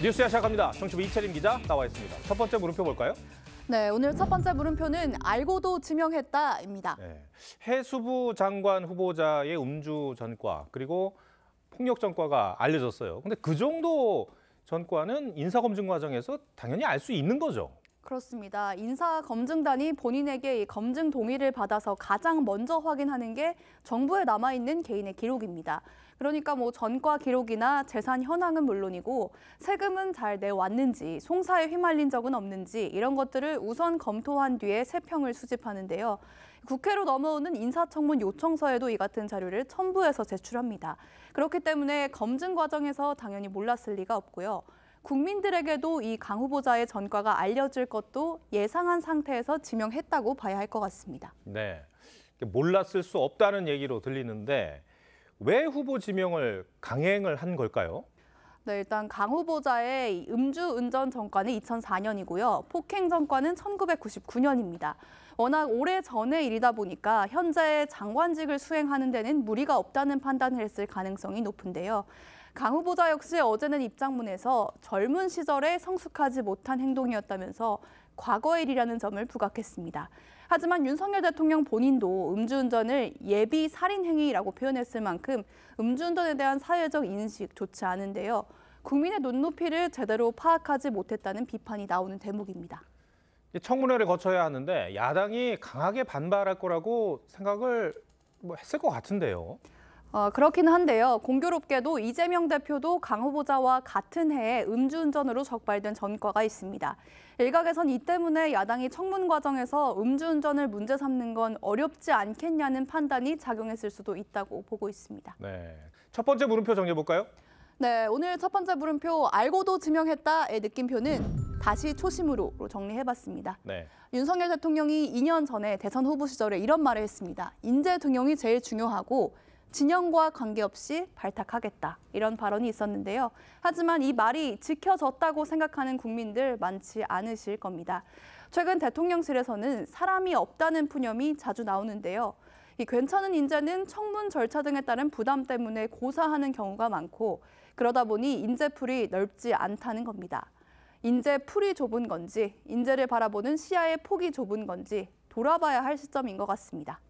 뉴스야 시작합니다. 정치부 이채림 기자 나와 있습니다. 첫 번째 물음표 볼까요? 네, 오늘 첫 번째 물음표는 알고도 지명했다입니다. 네, 해수부 장관 후보자의 음주 전과 그리고 폭력 전과가 알려졌어요. 근데 그 정도 전과는 인사검증 과정에서 당연히 알 수 있는 거죠. 그렇습니다. 인사검증단이 본인에게 이 검증 동의를 받아서 가장 먼저 확인하는 게 정부에 남아있는 개인의 기록입니다. 그러니까 뭐 전과 기록이나 재산 현황은 물론이고 세금은 잘 내왔는지 송사에 휘말린 적은 없는지 이런 것들을 우선 검토한 뒤에 세평을 수집하는데요. 국회로 넘어오는 인사청문 요청서에도 이 같은 자료를 첨부해서 제출합니다. 그렇기 때문에 검증 과정에서 당연히 몰랐을 리가 없고요. 국민들에게도 이 강 후보자의 전과가 알려질 것도 예상한 상태에서 지명했다고 봐야 할 것 같습니다. 네, 몰랐을 수 없다는 얘기로 들리는데 왜 후보 지명을 강행을 한 걸까요? 네, 일단 강 후보자의 음주 운전 전과는 2004년이고요. 폭행 전과는 1999년입니다. 워낙 오래 전의 일이다 보니까 현재 장관직을 수행하는 데는 무리가 없다는 판단을 했을 가능성이 높은데요. 강 후보자 역시 어제는 입장문에서 젊은 시절에 성숙하지 못한 행동이었다면서 과거일이라는 의 점을 부각했습니다. 하지만 윤석열 대통령 본인도 음주운전을 예비 살인행위라고 표현했을 만큼 음주운전에 대한 사회적 인식 좋지 않은데요. 국민의 눈높이를 제대로 파악하지 못했다는 비판이 나오는 대목입니다. 청문회를 거쳐야 하는데 야당이 강하게 반발할 거라고 생각을 뭐 했을 것 같은데요. 어, 그렇긴 한데요. 공교롭게도 이재명 대표도 강 후보자와 같은 해에 음주운전으로 적발된 전과가 있습니다. 일각에선 이 때문에 야당이 청문 과정에서 음주운전을 문제 삼는 건 어렵지 않겠냐는 판단이 작용했을 수도 있다고 보고 있습니다. 네, 첫 번째 물음표 정리해볼까요? 네, 오늘 첫 번째 물음표 알고도 지명했다의 느낌표는 다시 초심으로 정리해봤습니다. 네. 윤석열 대통령이 2년 전에 대선 후보 시절에 이런 말을 했습니다. 인재 등용이 제일 중요하고 진영과 관계없이 발탁하겠다 이런 발언이 있었는데요. 하지만 이 말이 지켜졌다고 생각하는 국민들 많지 않으실 겁니다. 최근 대통령실에서는 사람이 없다는 푸념이 자주 나오는데요. 이 괜찮은 인재는 청문 절차 등에 따른 부담 때문에 고사하는 경우가 많고 그러다 보니 인재풀이 넓지 않다는 겁니다. 인재풀이 좁은 건지 인재를 바라보는 시야의 폭이 좁은 건지 돌아봐야 할 시점인 것 같습니다.